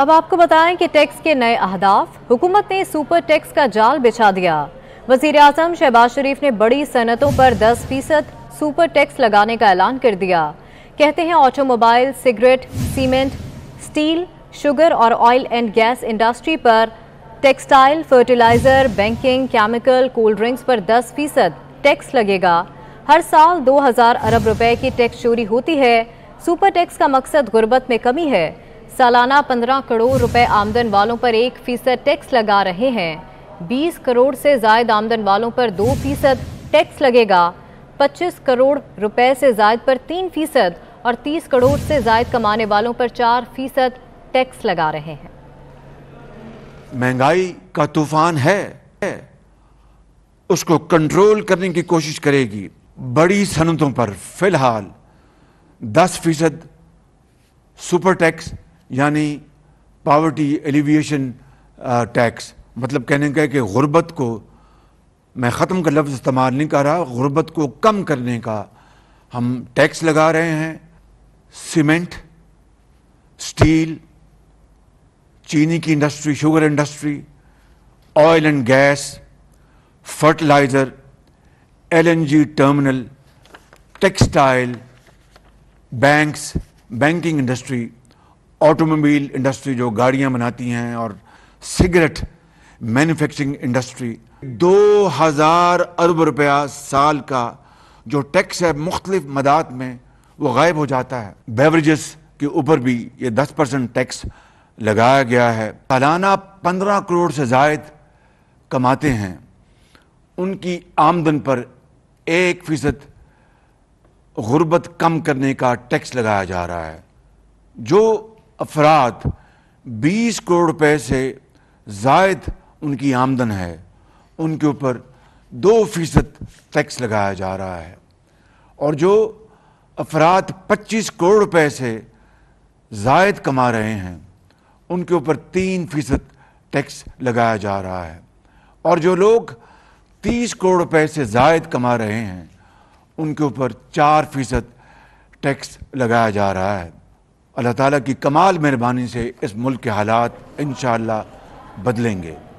अब आपको बताएं कि टैक्स के नए अहदाफ हुकूमत ने सुपर टैक्स का जाल बिछा दिया वजीर अजम शहबाज शरीफ ने बड़ी सनतों पर 10 फीसद सुपर टैक्स लगाने का ऐलान कर दिया कहते हैं automobile cigarette cement steel sugar और ऑयल एंड गैस इंडस्ट्री पर textile fertiliser banking chemical cold drinks पर 10 फीसद टैक्स लगेगा हर साल 2000 अरब रुपए की टैक्स चोरी होती है सुपर टैक्स का मकसद गुर्बत में कमी है सालाना पंद्रह करोड़ रुपए आमदन वालों पर एक फीसद टैक्स लगा रहे हैं बीस करोड़ से जायद आमदन वालों पर दो फीसद टैक्स लगेगा पच्चीस करोड़ रुपए से जायद पर तीन फीसद और तीस करोड़ से जायद कमाने वालों पर चार फीसद टैक्स लगा रहे हैं महंगाई का तूफान है उसको कंट्रोल करने की कोशिश करेगी बड़ी सनतों पर फिलहाल दस फीसद सुपर टैक्स यानी पावर्टी एलिविएशन टैक्स मतलब कहने का है कि गुर्बत को मैं ख़त्म का लफ्ज़ इस्तेमाल नहीं कर रहा गुर्बत को कम करने का हम टैक्स लगा रहे हैं सीमेंट स्टील चीनी की industry sugar industry oil and gas fertiliser LNG terminal textile banks banking industry automobile industry जो गाड़ियां बनाती हैं और सिगरेट मैन्युफैक्चरिंग इंडस्ट्री 2000 अरब रुपया साल का जो टैक्स है मुख्तलिफ मदात में वो गायब हो जाता है बेवरेजेस के ऊपर भी ये 10 परसेंट टैक्स लगाया गया है सालाना 15 करोड़ से जायद कमाते हैं उनकी आमदन पर एक फ़ीसद गुर्बत कम करने का टैक्स लगाया जा रहा है जो अफराद 20 करोड़ रुपए से जायद उनकी आमदन है उनके ऊपर दो फीसद टैक्स लगाया जा रहा है और जो अफराद 25 करोड़ रुपए से जायद कमा रहे हैं उनके ऊपर तीन फीसद टैक्स लगाया जा रहा है और जो लोग 30 करोड़ रुपए से जायद कमा रहे हैं उनके ऊपर चार फीसद टैक्स लगाया जा रहा है अल्लाह ताला की कमाल मेहरबानी से इस मुल्क के हालात इन बदलेंगे